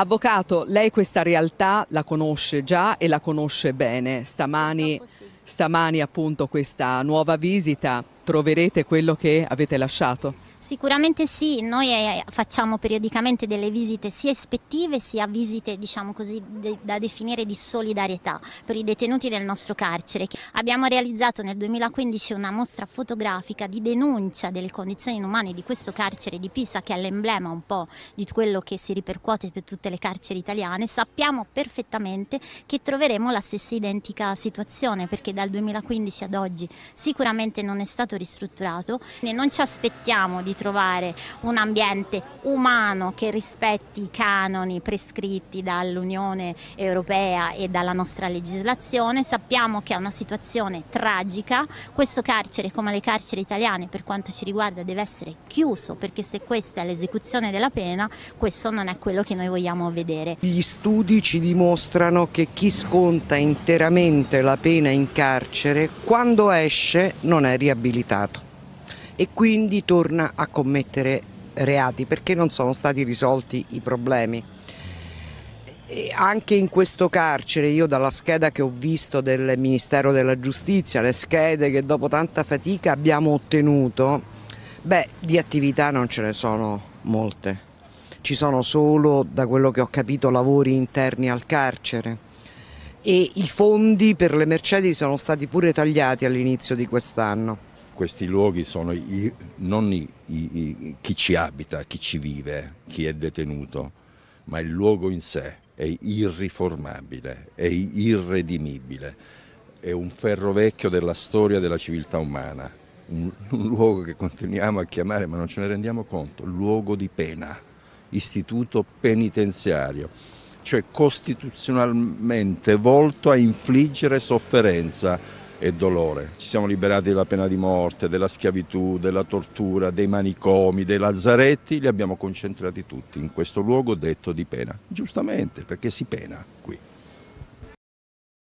Avvocato, lei questa realtà la conosce già e la conosce bene. Stamani, stamani appunto questa nuova visita troverete quello che avete lasciato. Sicuramente sì, noi eh, facciamo periodicamente delle visite sia ispettive sia visite diciamo così de- da definire di solidarietà per i detenuti del nostro carcere. Abbiamo realizzato nel 2015 una mostra fotografica di denuncia delle condizioni inumane di questo carcere di Pisa che è l'emblema un po' di quello che si ripercuote per tutte le carceri italiane. Sappiamo perfettamente che troveremo la stessa identica situazione perché dal 2015 ad oggi sicuramente non è stato ristrutturato e non ci aspettiamo di trovare un ambiente umano che rispetti i canoni prescritti dall'Unione Europea e dalla nostra legislazione. Sappiamo che è una situazione tragica, questo carcere come le carceri italiane per quanto ci riguarda deve essere chiuso perché se questa è l'esecuzione della pena questo non è quello che noi vogliamo vedere. Gli studi ci dimostrano che chi sconta interamente la pena in carcere quando esce non è riabilitato e quindi torna a commettere reati perché non sono stati risolti i problemi. E anche in questo carcere, io dalla scheda che ho visto del Ministero della Giustizia, le schede che dopo tanta fatica abbiamo ottenuto, beh, di attività non ce ne sono molte. Ci sono solo, da quello che ho capito, lavori interni al carcere e i fondi per le Mercedes sono stati pure tagliati all'inizio di quest'anno questi luoghi sono i, non i, i, chi ci abita, chi ci vive, chi è detenuto, ma il luogo in sé è irriformabile, è irredimibile, è un ferro vecchio della storia della civiltà umana, un, un luogo che continuiamo a chiamare, ma non ce ne rendiamo conto, luogo di pena, istituto penitenziario, cioè costituzionalmente volto a infliggere sofferenza e dolore. Ci siamo liberati della pena di morte, della schiavitù, della tortura, dei manicomi, dei lazzaretti, li abbiamo concentrati tutti in questo luogo detto di pena. Giustamente, perché si pena qui.